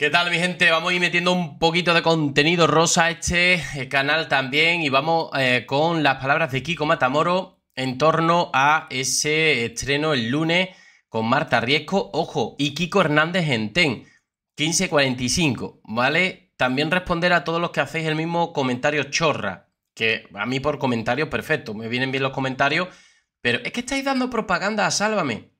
¿Qué tal mi gente? Vamos a ir metiendo un poquito de contenido rosa a este eh, canal también y vamos eh, con las palabras de Kiko Matamoro en torno a ese estreno el lunes con Marta Riesco, ojo, y Kiko Hernández en TEN, 1545, ¿vale? También responder a todos los que hacéis el mismo comentario chorra, que a mí por comentario perfecto, me vienen bien los comentarios, pero es que estáis dando propaganda a Sálvame,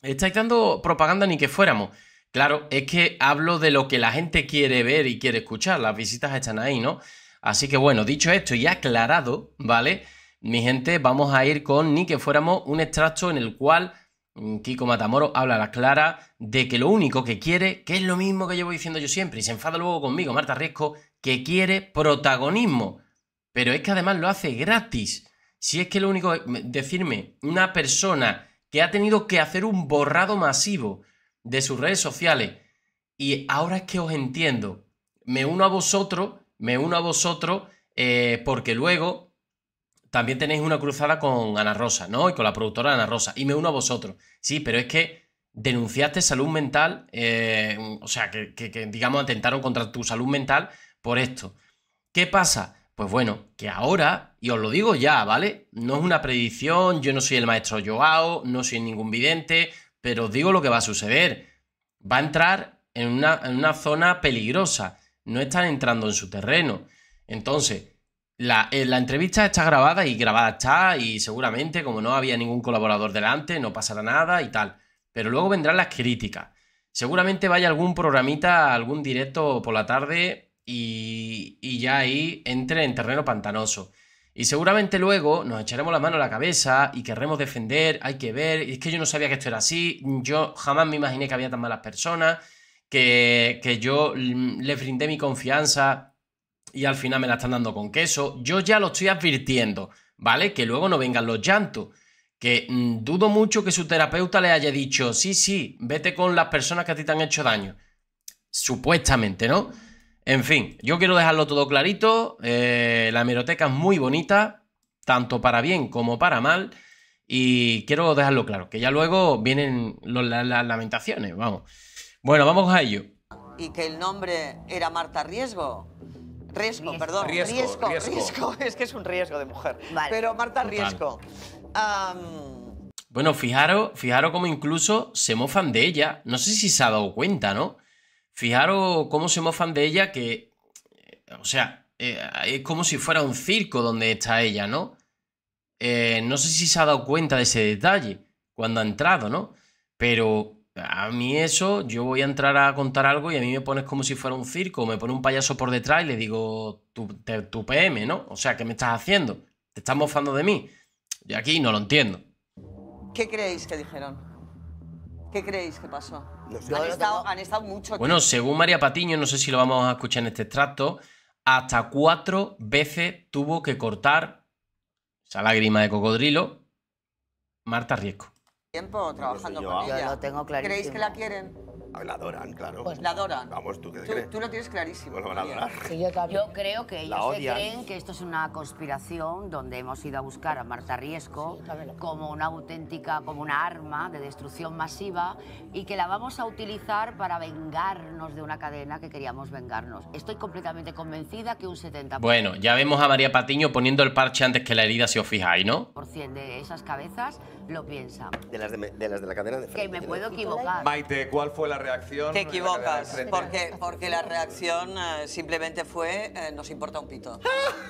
estáis dando propaganda ni que fuéramos. Claro, es que hablo de lo que la gente quiere ver y quiere escuchar, las visitas están ahí, ¿no? Así que bueno, dicho esto y aclarado, ¿vale? Mi gente, vamos a ir con ni que fuéramos un extracto en el cual mm, Kiko Matamoro habla a la clara de que lo único que quiere, que es lo mismo que llevo diciendo yo siempre, y se enfada luego conmigo Marta Riesco, que quiere protagonismo. Pero es que además lo hace gratis. Si es que lo único, decirme, una persona que ha tenido que hacer un borrado masivo de sus redes sociales. Y ahora es que os entiendo. Me uno a vosotros, me uno a vosotros, eh, porque luego también tenéis una cruzada con Ana Rosa, ¿no? Y con la productora Ana Rosa. Y me uno a vosotros. Sí, pero es que denunciaste salud mental, eh, o sea, que, que digamos atentaron contra tu salud mental por esto. ¿Qué pasa? Pues bueno, que ahora, y os lo digo ya, ¿vale? No es una predicción, yo no soy el maestro Joao, no soy ningún vidente, pero os digo lo que va a suceder. Va a entrar en una, zona peligrosa. No están entrando en su terreno. Entonces, eh, la, entrevista está grabada y grabada está y seguramente como no había ningún colaborador delante no pasará nada y tal. Pero luego vendrán las críticas. Seguramente vaya algún programita, algún directo por la tarde y, y ya ahí entre en terreno pantanoso. Y seguramente luego nos echaremos la mano a la cabeza y querremos defender, hay que ver, es que yo no sabía que esto era así, yo jamás me imaginé que había tan malas personas, que, que yo mm, le brindé mi confianza y al final me la están dando con queso. Yo ya lo estoy advirtiendo, ¿vale? Que luego no vengan los llantos. Que mm, dudo mucho que su terapeuta le haya dicho, sí, sí, vete con las personas que a ti te han hecho daño. Supuestamente, ¿no? En fin, yo quiero dejarlo todo clarito. Eh, la hemeroteca es muy bonita, tanto para bien como para mal. Y quiero dejarlo claro, que ya luego vienen las, lamentaciones. Vamos. Bueno, vamos a ello. Y que el nombre era Marta Riesgo. Riesgo, perdón. Riesgo riesgo, Es que es un riesgo de mujer. Pero Marta Riesgo. Bueno, fijaros, fijaros cómo incluso se mofan de ella. No sé si se ha dado cuenta, ¿no? Fijaros cómo se mofan de ella, que, o sea, eh, es como si fuera un circo donde está ella, ¿no? Eh, no sé si se ha dado cuenta de ese detalle cuando ha entrado, ¿no? Pero a mí eso, yo voy a entrar a contar algo y a mí me pones como si fuera un circo, me pone un payaso por detrás y le digo, tu, tu PM, ¿no? O sea, ¿qué me estás haciendo? Te estás mofando de mí. Yo aquí no lo entiendo. ¿Qué creéis que dijeron? ¿Qué creéis que pasó? han, estado, Bueno, según María Patiño, no sé si lo vamos a escuchar en este extracto, hasta cuatro veces tuvo que cortar esa lágrima de cocodrilo Marta Riesco. Tiempo trabajando con ella. ¿Creéis que la quieren? Ah, la adoran, claro. Pues la adoran. Vamos, ¿tú qué Tú lo tienes clarísimo. van yo, creo que ellos creen que esto es una conspiración donde hemos ido a buscar a Marta Riesco como una auténtica, como una arma de destrucción masiva y que la vamos a utilizar para vengarnos de una cadena que queríamos vengarnos. Estoy completamente convencida que un 70%... Bueno, ya vemos a María Patiño poniendo el parche antes que la herida, se os fijáis, ¿no? Por cien de esas cabezas lo piensa De las de, la cadena de... Frente, que me puedo equivocar. Maite, ¿cuál fue la te equivocas, porque, porque la reacción eh, simplemente fue eh, nos importa un pito.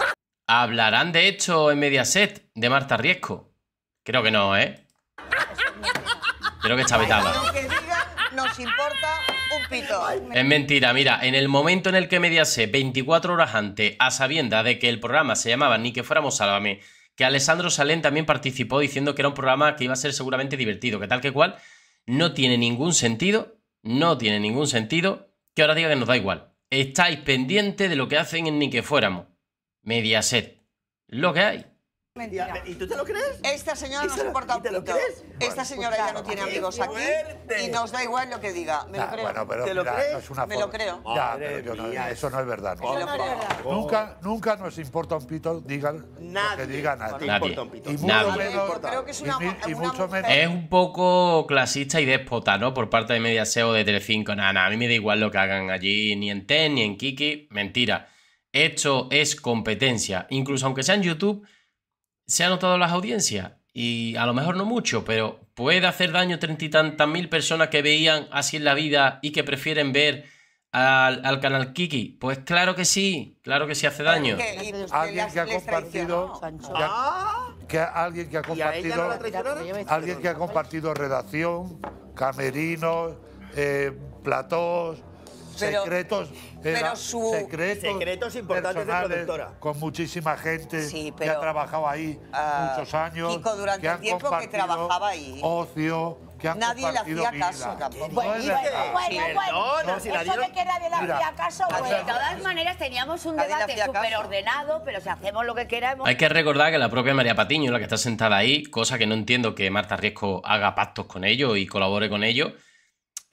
Hablarán de hecho en Mediaset de Marta Riesco. Creo que no, ¿eh? Creo que está vetada. nos importa un pito. Es mentira, mira, en el momento en el que Mediaset, 24 horas antes, a sabienda de que el programa se llamaba Ni que fuéramos Sálvame, que Alessandro Salén también participó diciendo que era un programa que iba a ser seguramente divertido, que tal que cual, no tiene ningún sentido no tiene ningún sentido que ahora diga que nos da igual. Estáis pendientes de lo que hacen en ni que fuéramos. Mediaset. Lo que hay. ¿Y tú te lo crees? Esta señora no se un pito. Esta pues señora ya no tiene amigos aquí y nos da igual lo que diga. Me lo creo. Bueno, pero ¿Te lo crees? me lo creo. Ya, pero eso no es verdad. Nunca, nunca nos importa un pito, digan nadie. que diga nadie. nadie. Y nadie. Creo que es una, Es un poco clasista y déspota, ¿no? Por parte de Mediaseo de Telecinco. Nada, nada, a mí me da igual lo que hagan allí, ni en TEN, ni en Kiki. Mentira. Esto es competencia. Incluso aunque sea en YouTube se han notado las audiencias y a lo mejor no mucho, pero puede hacer daño treinta y tantas mil personas que veían así en la vida y que prefieren ver al, canal Kiki. Pues claro que sí, claro que sí hace daño. Ah. Alguien que ha compartido. alguien que ha compartido. Alguien que ha compartido redacción, camerinos, eh, platós secretos, secretos, importantes de productora. Con muchísima gente que ha trabajado ahí ah, muchos años. durante el tiempo que trabajaba ahí. Ocio. Que han nadie le hacía caso Bueno, bueno, bueno. No, si eso de que nadie le hacía caso, bueno. De todas maneras, teníamos un debate súper ordenado, pero si hacemos lo que queremos... Hay que recordar que la propia María Patiño, la que está sentada ahí, cosa que no entiendo que Marta Riesco haga pactos con ellos y colabore con ellos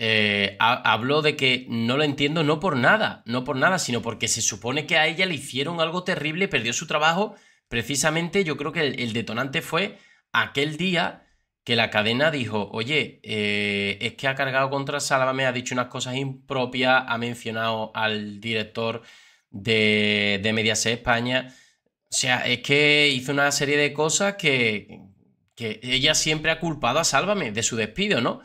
eh, habló de que no lo entiendo no por nada, no por nada, sino porque se supone que a ella le hicieron algo terrible, perdió su trabajo. Precisamente yo creo que el, detonante fue aquel día que la cadena dijo, oye, eh, es que ha cargado contra Sálvame, ha dicho unas cosas impropias, ha mencionado al director de, de Mediaset España. O sea, es que hizo una serie de cosas que, que ella siempre ha culpado a Sálvame de su despido, ¿no?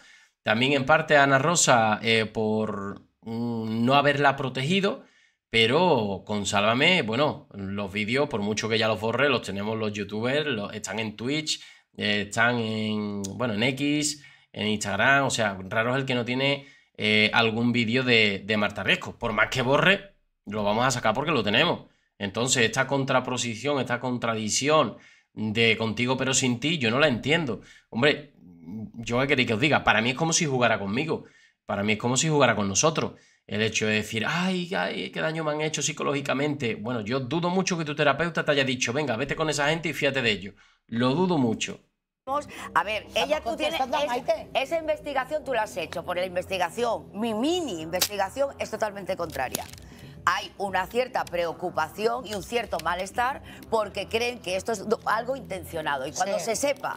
También en parte a Ana Rosa eh, por mm, no haberla protegido, pero con Sálvame, bueno, los vídeos, por mucho que ya los borre, los tenemos los youtubers, están en Twitch, eh, están en, bueno, en X, en Instagram, o sea, raro es el que no tiene eh, algún vídeo de, de Marta Riesco. Por más que borre, lo vamos a sacar porque lo tenemos. Entonces, esta contraposición, esta contradicción de contigo pero sin ti, yo no la entiendo. Hombre, yo quería que os diga, para mí es como si jugara conmigo, para mí es como si jugara con nosotros. El hecho de decir, ay, ay, qué daño me han hecho psicológicamente. Bueno, yo dudo mucho que tu terapeuta te haya dicho, venga, vete con esa gente y fíjate de ello. Lo dudo mucho. A ver, ella tú tienes. esa investigación tú la has hecho, por la investigación, mi mini investigación es totalmente contraria hay una cierta preocupación y un cierto malestar porque creen que esto es algo intencionado. Y cuando se sepa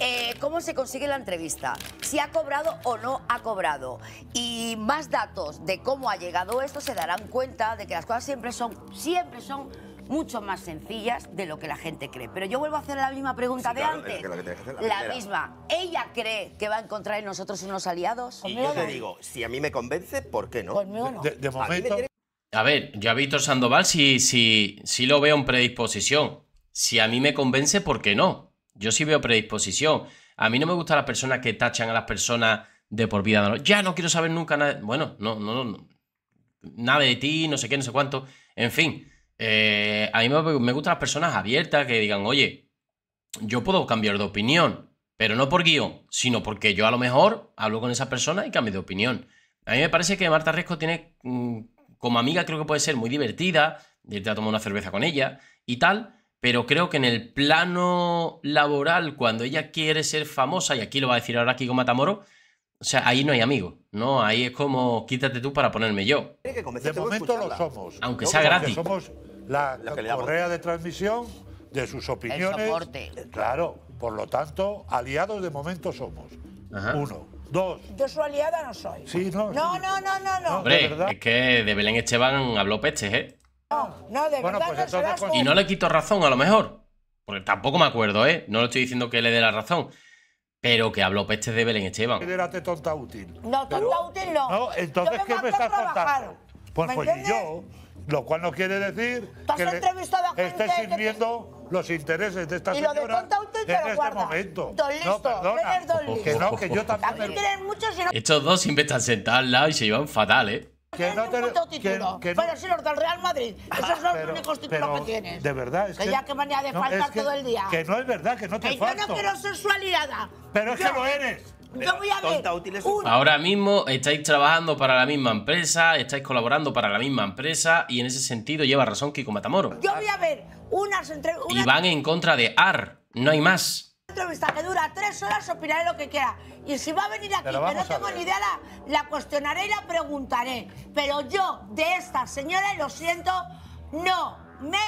eh, cómo se consigue la entrevista, si ha cobrado o no ha cobrado y más datos de cómo ha llegado esto, se darán cuenta de que las cosas siempre son, siempre son mucho más sencillas de lo que la gente cree. Pero yo vuelvo a hacer la misma pregunta de antes. la, misma. ¿Ella cree que va a encontrar en nosotros unos aliados? yo te digo, si a mí me convence, ¿por qué no? no. de momento, a ver, yo a Víctor Sandoval sí, lo veo en predisposición. Si a mí me convence, ¿por qué no? Yo sí veo predisposición. A mí no me gustan las personas que tachan a las personas de por vida. Ya no quiero saber nunca nada. Bueno, no, no, no. Nada de ti, no sé qué, no sé cuánto. En fin, eh, a mí me, me gustan las personas abiertas que digan, oye, yo puedo cambiar de opinión, pero no por guión, sino porque yo a lo mejor hablo con esa persona y cambio de opinión. A mí me parece que Marta Resco tiene mm, como amiga creo que puede ser muy divertida, irte a tomar una cerveza con ella y tal, pero creo que en el plano laboral, cuando ella quiere ser famosa, y aquí lo va a decir ahora Kiko Matamoro, o sea, ahí no hay amigo, ¿no? Ahí es como quítate tú para ponerme yo. De momento lo somos. Aunque sea gratis. Somos la, correa de transmisión de sus opiniones. Claro, por lo tanto, aliados de momento somos. Ajá. Uno. Dos. Yo su aliada no soy. Sí, no. No, no, no, no, Hombre, es que de Belén Esteban habló pestes, ¿eh? No, no, de bueno, verdad pues Y no le quito razón, a lo mejor. Porque tampoco me acuerdo, ¿eh? No le estoy diciendo que le dé la razón. Pero que habló pestes de Belén Esteban. No, tonta útil. No, tonta útil no. No, entonces, ¿qué me estás contando? Pues, pues yo, lo cual no quiere decir que esté sirviendo los intereses de esta señora. Y lo en lo Este momento. que no, que yo también. Estos dos siempre están sentados al lado y se llevan fatal, ¿eh? Que no te... Pero si los del Real Madrid, ah, esos son los únicos títulos que tienes. De verdad, es que. que ya que manía de faltar todo el día. Que no es verdad, que no te falta. Yo no quiero ser su aliada. Pero es que lo eres. Yo voy a ver. Ahora mismo estáis trabajando para la misma empresa, estáis colaborando para la misma empresa y en ese sentido lleva razón Kiko Matamoro. Yo voy a ver unas entre... Una... Y van en contra de AR, no hay más entrevista que dura tres horas, opinaré lo que quiera. Y si va a venir aquí, que no tengo ni idea, la, cuestionaré y la preguntaré. Pero yo, de esta señora, lo siento, no me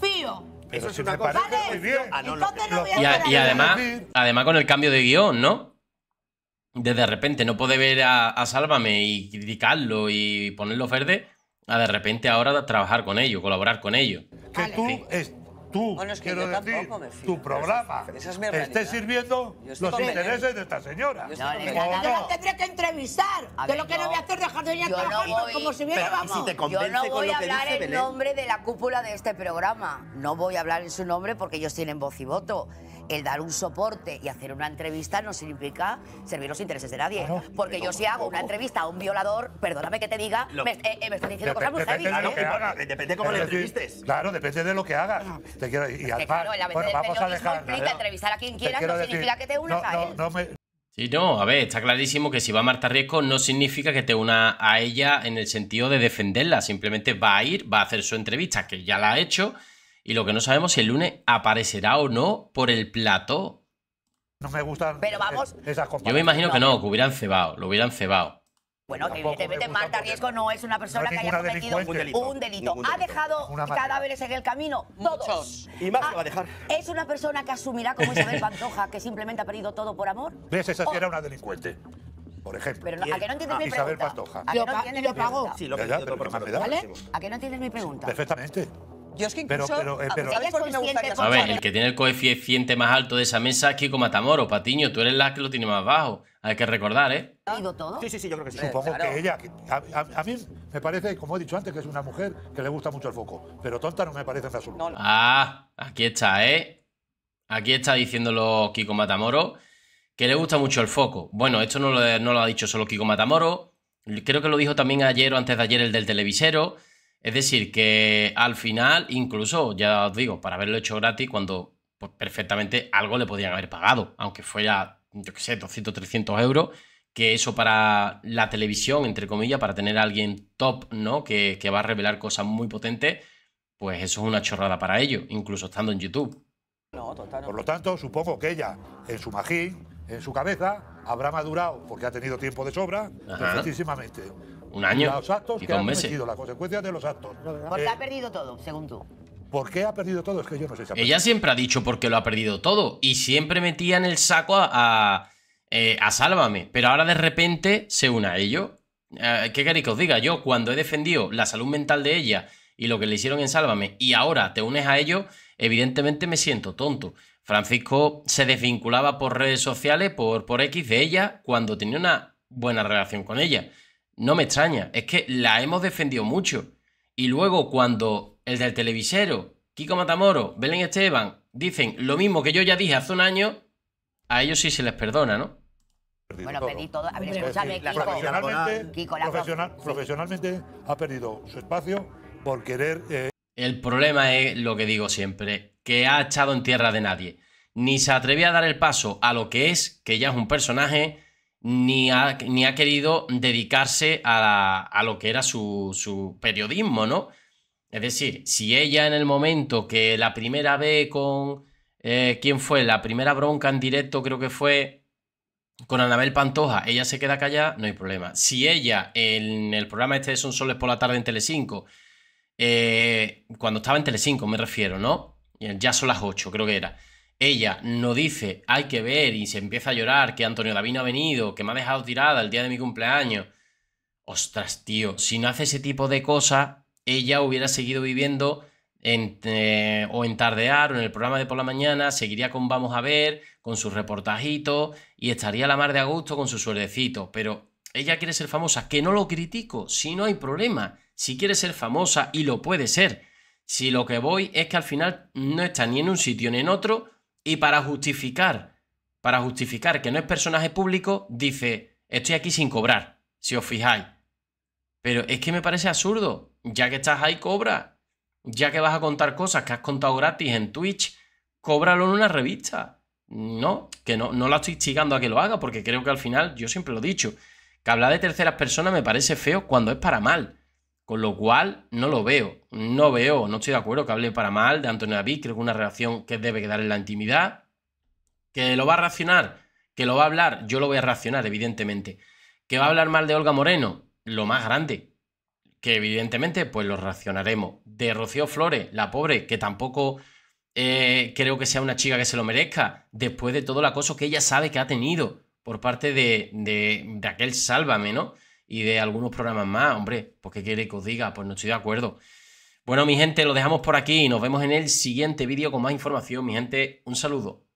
fío. Eso es una cosa. y, y además, además con el cambio de guión, ¿no? de de repente no puede ver a, a Sálvame y criticarlo y ponerlo verde, a de repente ahora trabajar con ellos, colaborar con ellos. Que tú, es, tú quiero decir, tu programa esté sirviendo los intereses de esta señora. Yo la tendré que entrevistar, que lo que no voy a hacer dejar de venir a trabajar como si viera, vamos. yo no voy a hablar en nombre de la cúpula de este programa, no voy a hablar en su nombre porque ellos tienen voz y voto el dar un soporte y hacer una entrevista no significa servir los intereses de nadie. Porque yo si hago una entrevista a un violador, perdóname que te diga, me, eh, eh, diciendo cosas muy Depende de cómo le entrevistes. Claro, depende de lo que hagas. Te y al claro, vamos a Implica entrevistar a quien quieras no significa que te unas a él. Sí, no, a ver, está clarísimo que si va Marta Riesco no significa que te una a ella en el sentido de defenderla, simplemente va a ir, va a hacer su entrevista, que ya la ha hecho, y lo que no sabemos si el lunes aparecerá o no por el plato No me gustan Pero vamos, Yo me imagino que no, que hubieran cebado, lo hubieran cebado. Bueno, evidentemente Marta Riesgo no es una persona que haya cometido un delito. Ha dejado cadáveres en el camino, todos. Muchos. Y más ah, va a dejar. ¿Es una persona que asumirá como Isabel Pantoja, que simplemente ha perdido todo por amor? ¿Ves? Esa sí oh. una delincuente. Por ejemplo. Pero ¿a que no entiendes mi pregunta? Isabel Pantoja. ¿A que no entiendes mi pregunta? Sí, lo que ¿Vale? ¿A qué no entiendes mi pregunta? Perfectamente. Yo es que Pero, pero, eh, pero, A ver, el que tiene el coeficiente más alto de esa mesa es Kiko Matamoro. Patiño, tú eres la que lo tiene más bajo. Hay que recordar, ¿eh? todo? Sí, sí, sí, yo creo que sí. Supongo que ella... A, mí me parece, como he dicho antes, que es una mujer que le gusta mucho el foco. Pero tonta no me parece en absoluto. Ah, aquí está, ¿eh? Aquí está diciéndolo Kiko Matamoro, que le gusta mucho el foco. Bueno, esto no lo, no lo ha dicho solo Kiko Matamoro. Creo que lo dijo también ayer o antes de ayer el del televisero es decir, que al final, incluso, ya os digo, para haberlo hecho gratis, cuando pues, perfectamente algo le podían haber pagado, aunque fuera, yo qué sé, 200, 300 euros, que eso para la televisión, entre comillas, para tener a alguien top, ¿no? Que, va a revelar cosas muy potentes, pues eso es una chorrada para ellos, incluso estando en YouTube. Por lo tanto, supongo que ella, en su magín, en su cabeza, habrá madurado, porque ha tenido tiempo de sobra, perfectísimamente un año. y dos meses. las consecuencias de los actos. ha eh, perdido todo, según tú. ¿Por qué ha perdido todo? Es que Ella siempre ha dicho porque lo ha perdido todo. Y siempre metía en el saco a, a, eh, Sálvame. Pero ahora de repente se une a ello. Eh, ¿Qué queréis que os diga? Yo cuando he defendido la salud mental de ella y lo que le hicieron en Sálvame y ahora te unes a ello, evidentemente me siento tonto. Francisco se desvinculaba por redes sociales, por, por X de ella, cuando tenía una buena relación con ella no me extraña, es que la hemos defendido mucho. Y luego cuando el del televisero, Kiko Matamoro, Belén Esteban, dicen lo mismo que yo ya dije hace un año, a ellos sí se les perdona, ¿no? Bueno, pedí todo. A ver, escúchame, Profesionalmente, profesionalmente ha perdido su espacio por querer. Eh, el problema es lo que digo siempre: que ha echado en tierra de nadie. Ni se atrevía a dar el paso a lo que es, que ya es un personaje, ni ha, querido dedicarse a, lo que era su, periodismo, ¿no? Es decir, si ella en el momento que la primera vez con... Eh, ¿Quién fue? La primera bronca en directo creo que fue con Anabel Pantoja. Ella se queda callada, no hay problema. Si ella en el programa este de Son Soles por la tarde en Telecinco, eh, cuando estaba en Telecinco me refiero, ¿no? Ya son las 8 creo que era ella no dice, hay que ver, y se empieza a llorar, que Antonio David no ha venido, que me ha dejado tirada el día de mi cumpleaños. Ostras, tío, si no hace ese tipo de cosas, ella hubiera seguido viviendo eh, o en Tardear o en el programa de por la mañana, seguiría con Vamos a ver, con sus reportajitos y estaría a la mar de agosto con su sueldecito. Pero ella quiere ser famosa, que no lo critico, si no hay problema, si quiere ser famosa y lo puede ser. Si lo que voy es que al final no está ni en un sitio ni en otro, y para justificar, para justificar que no es personaje público, dice, estoy aquí sin cobrar, si os fijáis. Pero es que me parece absurdo, ya que estás ahí, cobra. Ya que vas a contar cosas que has contado gratis en Twitch, cóbralo en una revista. No, que no, no la estoy instigando a que lo haga, porque creo que al final, yo siempre lo he dicho, que hablar de terceras personas me parece feo cuando es para mal. Con lo cual, no lo veo. No veo, no estoy de acuerdo que hable para mal de Antonio David. Creo que una relación que debe quedar en la intimidad. Que lo va a racionar, que lo va a hablar. Yo lo voy a racionar, evidentemente. Que va a hablar mal de Olga Moreno, lo más grande. Que evidentemente, pues lo racionaremos. De Rocío Flores, la pobre, que tampoco eh, creo que sea una chica que se lo merezca. Después de todo el acoso que ella sabe que ha tenido por parte de, de, de aquel sálvame, ¿no? y de algunos programas más. Hombre, pues qué quiere que os diga, pues no estoy de acuerdo. Bueno, mi gente, lo dejamos por aquí y nos vemos en el siguiente vídeo con más información. Mi gente, un saludo.